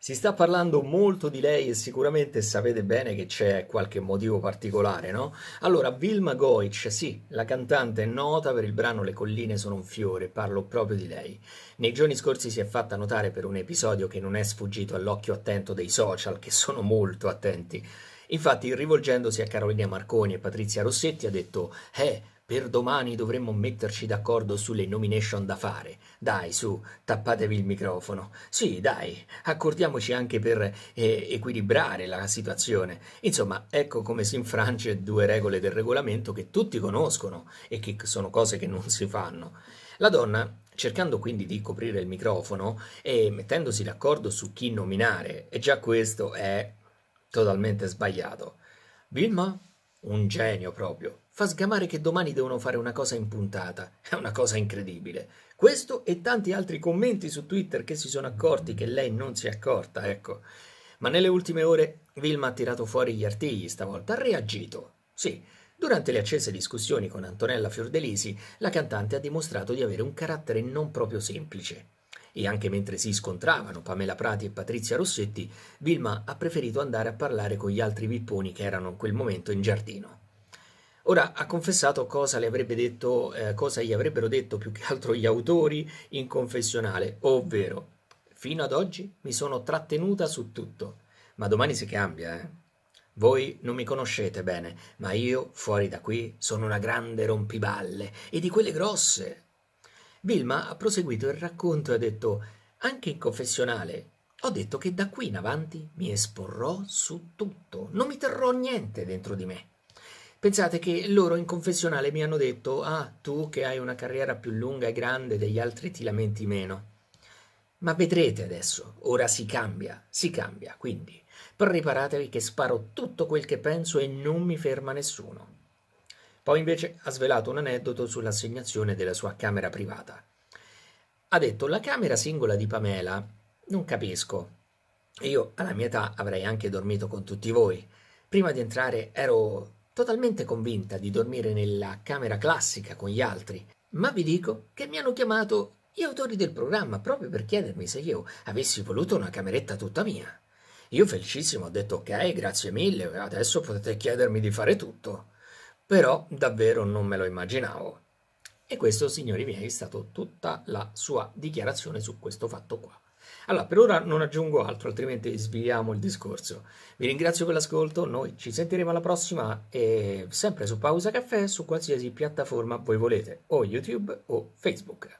Si sta parlando molto di lei e sicuramente sapete bene che c'è qualche motivo particolare, no? Allora, Vilma Goic, sì, la cantante è nota per il brano Le colline sono un fiore, parlo proprio di lei. Nei giorni scorsi si è fatta notare per un episodio che non è sfuggito all'occhio attento dei social, che sono molto attenti. Infatti, rivolgendosi a Carolina Marconi e Patrizia Rossetti, ha detto: Eh, per domani dovremmo metterci d'accordo sulle nomination da fare. Dai, su, tappatevi il microfono. Sì, dai, accordiamoci anche per eh, equilibrare la situazione. Insomma, ecco come si infrange due regole del regolamento che tutti conoscono e che sono cose che non si fanno. La donna, cercando quindi di coprire il microfono e mettendosi d'accordo su chi nominare, e già questo è totalmente sbagliato. Vilma, un genio proprio fa sgamare che domani devono fare una cosa in puntata. È una cosa incredibile. Questo e tanti altri commenti su Twitter che si sono accorti che lei non si è accorta, ecco. Ma nelle ultime ore Vilma ha tirato fuori gli artigli stavolta, ha reagito. Sì, durante le accese discussioni con Antonella Fiordelisi, la cantante ha dimostrato di avere un carattere non proprio semplice. E anche mentre si scontravano Pamela Prati e Patrizia Rossetti, Vilma ha preferito andare a parlare con gli altri vipponi che erano in quel momento in giardino. Ora ha confessato cosa, detto, eh, cosa gli avrebbero detto più che altro gli autori in confessionale, ovvero fino ad oggi mi sono trattenuta su tutto, ma domani si cambia, eh. Voi non mi conoscete bene, ma io fuori da qui sono una grande rompiballe e di quelle grosse. Vilma ha proseguito il racconto e ha detto: Anche in confessionale ho detto che da qui in avanti mi esporrò su tutto, non mi terrò niente dentro di me. Pensate che loro in confessionale mi hanno detto, ah, tu che hai una carriera più lunga e grande degli altri ti lamenti meno. Ma vedrete adesso, ora si cambia, si cambia, quindi preparatevi che sparo tutto quel che penso e non mi ferma nessuno. Poi invece ha svelato un aneddoto sull'assegnazione della sua camera privata. Ha detto, la camera singola di Pamela, non capisco. Io alla mia età avrei anche dormito con tutti voi. Prima di entrare ero totalmente convinta di dormire nella camera classica con gli altri, ma vi dico che mi hanno chiamato gli autori del programma proprio per chiedermi se io avessi voluto una cameretta tutta mia. Io felicissimo ho detto ok, grazie mille, adesso potete chiedermi di fare tutto. Però davvero non me lo immaginavo. E questo, signori miei, è stata tutta la sua dichiarazione su questo fatto qua. Allora, per ora non aggiungo altro, altrimenti sviamo il discorso. Vi ringrazio per l'ascolto, noi ci sentiremo alla prossima e sempre su Pausa Caffè su qualsiasi piattaforma voi volete, o YouTube o Facebook.